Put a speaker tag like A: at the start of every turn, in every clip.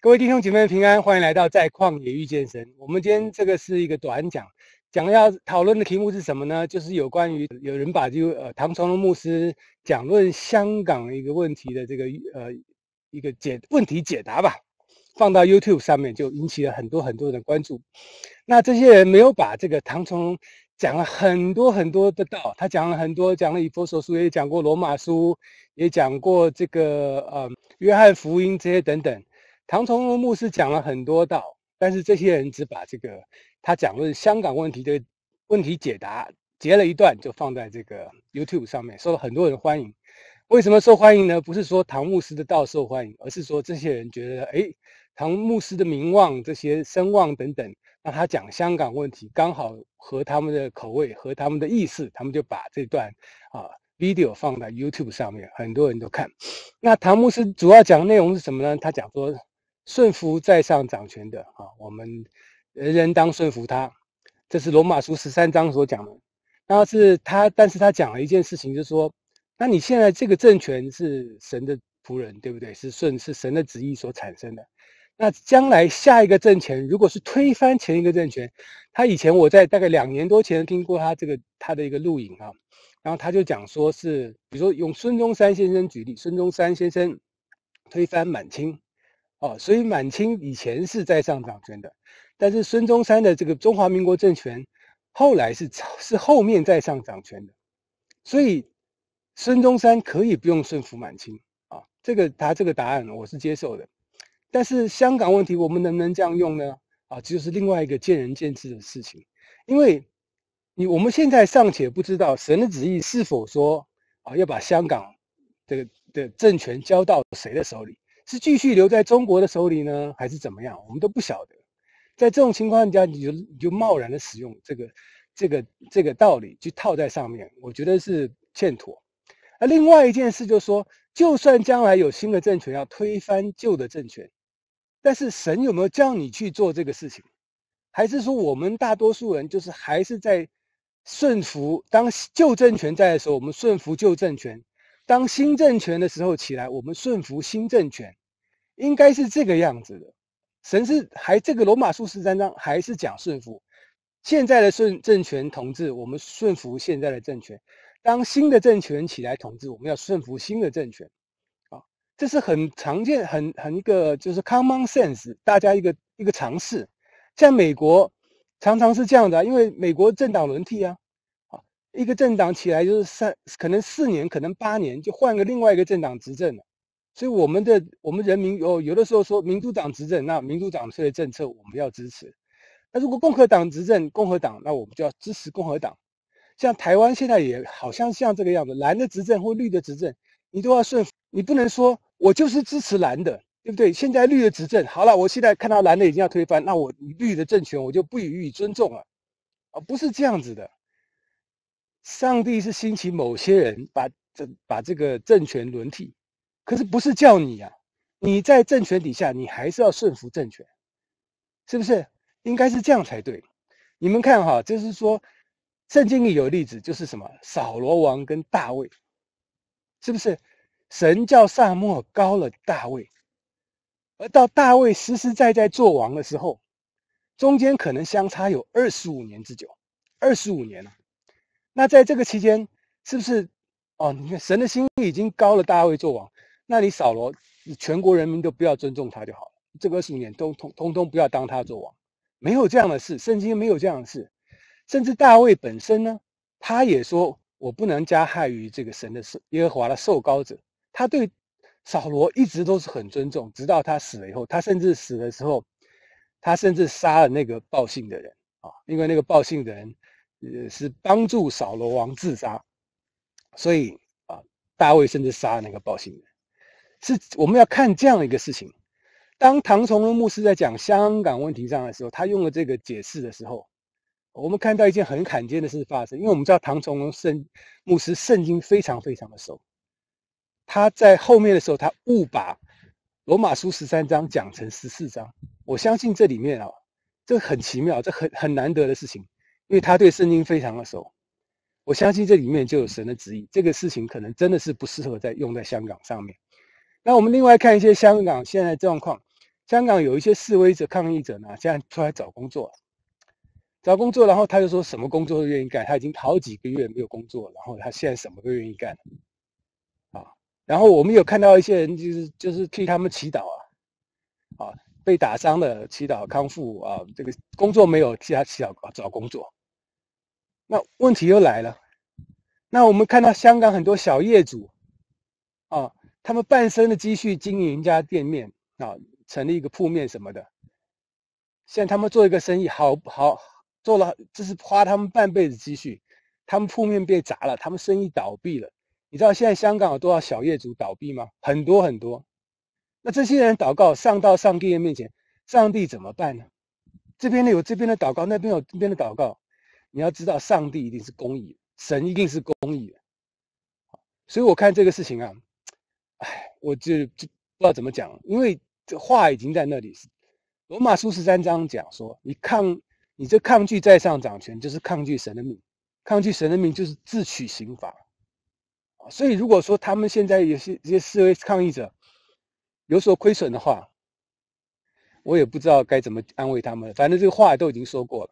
A: 各位弟兄姐妹平安，欢迎来到在旷野遇见神。我们今天这个是一个短讲，讲要讨论的题目是什么呢？就是有关于有人把就呃唐崇荣牧师讲论香港一个问题的这个呃一个解问题解答吧，放到 YouTube 上面就引起了很多很多人的关注。那这些人没有把这个唐崇荣讲了很多很多的道，他讲了很多，讲了以佛所书，也讲过罗马书，也讲过这个呃约翰福音这些等等。唐崇荣牧师讲了很多道，但是这些人只把这个他讲论香港问题的问题解答截了一段，就放在这个 YouTube 上面，受了很多人欢迎。为什么受欢迎呢？不是说唐牧师的道受欢迎，而是说这些人觉得，哎，唐牧师的名望、这些声望等等，让他讲香港问题，刚好合他们的口味和他们的意思，他们就把这段啊 video 放在 YouTube 上面，很多人都看。那唐牧师主要讲内容是什么呢？他讲说。顺服在上掌权的啊，我们人人当顺服他，这是罗马书十三章所讲的。然后是他，但是他讲了一件事情，就是说，那你现在这个政权是神的仆人，对不对？是顺，是神的旨意所产生的。那将来下一个政权，如果是推翻前一个政权，他以前我在大概两年多前听过他这个他的一个录影啊，然后他就讲说是，比如说用孙中山先生举例，孙中山先生推翻满清。哦，所以满清以前是在上掌权的，但是孙中山的这个中华民国政权，后来是是后面在上掌权的，所以孙中山可以不用顺服满清啊，这个他这个答案我是接受的，但是香港问题我们能不能这样用呢？啊，这就是另外一个见仁见智的事情，因为你我们现在尚且不知道神的旨意是否说啊要把香港这个的政权交到谁的手里。是继续留在中国的手里呢，还是怎么样？我们都不晓得。在这种情况下，你就你就贸然的使用这个这个这个道理去套在上面，我觉得是欠妥。而另外一件事就是说，就算将来有新的政权要推翻旧的政权，但是神有没有叫你去做这个事情？还是说我们大多数人就是还是在顺服？当旧政权在的时候，我们顺服旧政权；当新政权的时候起来，我们顺服新政权。应该是这个样子的，神是还这个罗马书十三章还是讲顺服。现在的顺政权统治，我们顺服现在的政权；当新的政权起来统治，我们要顺服新的政权。啊，这是很常见、很很一个就是 common sense，大家一个一个常识。像美国常常是这样的，因为美国政党轮替啊，啊，一个政党起来就是三可能四年，可能八年就换个另外一个政党执政了。所以我们的我们人民哦，有的时候说民主党执政，那民主党这些政策我们要支持；那如果共和党执政，共和党那我们就要支持共和党。像台湾现在也好像像这个样子，蓝的执政或绿的执政，你都要顺，你不能说我就是支持蓝的，对不对？现在绿的执政好了，我现在看到蓝的已经要推翻，那我绿的政权我就不予以尊重了，啊，不是这样子的。上帝是兴起某些人把这把这个政权轮替。可是不是叫你呀？你在政权底下，你还是要顺服政权，是不是？应该是这样才对。你们看哈，就是说，圣经里有例子，就是什么扫罗王跟大卫，是不是？神叫撒默高了大卫，而到大卫实实在在做王的时候，中间可能相差有二十五年之久，二十五年啊。那在这个期间，是不是？哦，你看，神的心已经高了大卫做王。那你扫罗，全国人民都不要尊重他就好了。这二十五年都通通通不要当他做王，没有这样的事，圣经没有这样的事。甚至大卫本身呢，他也说我不能加害于这个神的受耶和华的受膏者。他对扫罗一直都是很尊重，直到他死了以后，他甚至死的时候，他甚至杀了那个报信的人啊，因为那个报信的人呃，是帮助扫罗王自杀，所以啊，大卫甚至杀了那个报信人。是我们要看这样一个事情：当唐崇荣牧师在讲香港问题上的时候，他用了这个解释的时候，我们看到一件很罕见的事发生。因为我们知道唐崇荣圣牧师圣经非常非常的熟，他在后面的时候，他误把罗马书十三章讲成十四章。我相信这里面啊，这很奇妙，这很很难得的事情，因为他对圣经非常的熟。我相信这里面就有神的旨意，这个事情可能真的是不适合在用在香港上面。那我们另外看一些香港现在状况，香港有一些示威者、抗议者呢，现在出来找工作，找工作，然后他就说什么工作都愿意干，他已经好几个月没有工作，然后他现在什么都愿意干，啊，然后我们有看到一些人，就是就是替他们祈祷啊，啊，被打伤的祈祷康复啊，这个工作没有替他祈祷找工作，那问题又来了，那我们看到香港很多小业主，啊。他们半生的积蓄经营一家店面，啊，成立一个铺面什么的。现在他们做一个生意，好好做了，这是花他们半辈子积蓄，他们铺面被砸了，他们生意倒闭了。你知道现在香港有多少小业主倒闭吗？很多很多。那这些人祷告上到上帝的面前，上帝怎么办呢？这边有这边的祷告，那边有那边的祷告。你要知道，上帝一定是公义，神一定是公义。所以我看这个事情啊。唉，我就不知道怎么讲，因为这话已经在那里。罗马书十三章讲说，你抗，你这抗拒在上掌权，就是抗拒神的命；抗拒神的命，就是自取刑罚。所以如果说他们现在有些这些示威抗议者有所亏损的话，我也不知道该怎么安慰他们。反正这个话都已经说过了，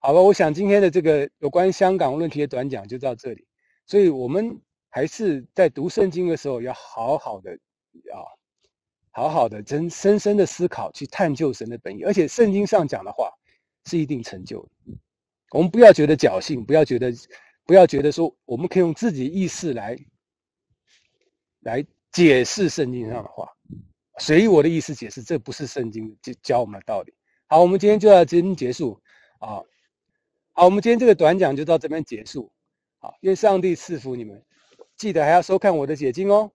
A: 好吧？我想今天的这个有关香港问题的短讲就到这里。所以，我们。还是在读圣经的时候，要好好的啊，好好的真深深的思考，去探究神的本意。而且圣经上讲的话是一定成就的。我们不要觉得侥幸，不要觉得不要觉得说我们可以用自己意识来来解释圣经上的话，随我的意思解释，这不是圣经教教我们的道理。好，我们今天就到今天结束啊！好，我们今天这个短讲就到这边结束。好，愿上帝赐福你们。记得还要收看我的解经哦。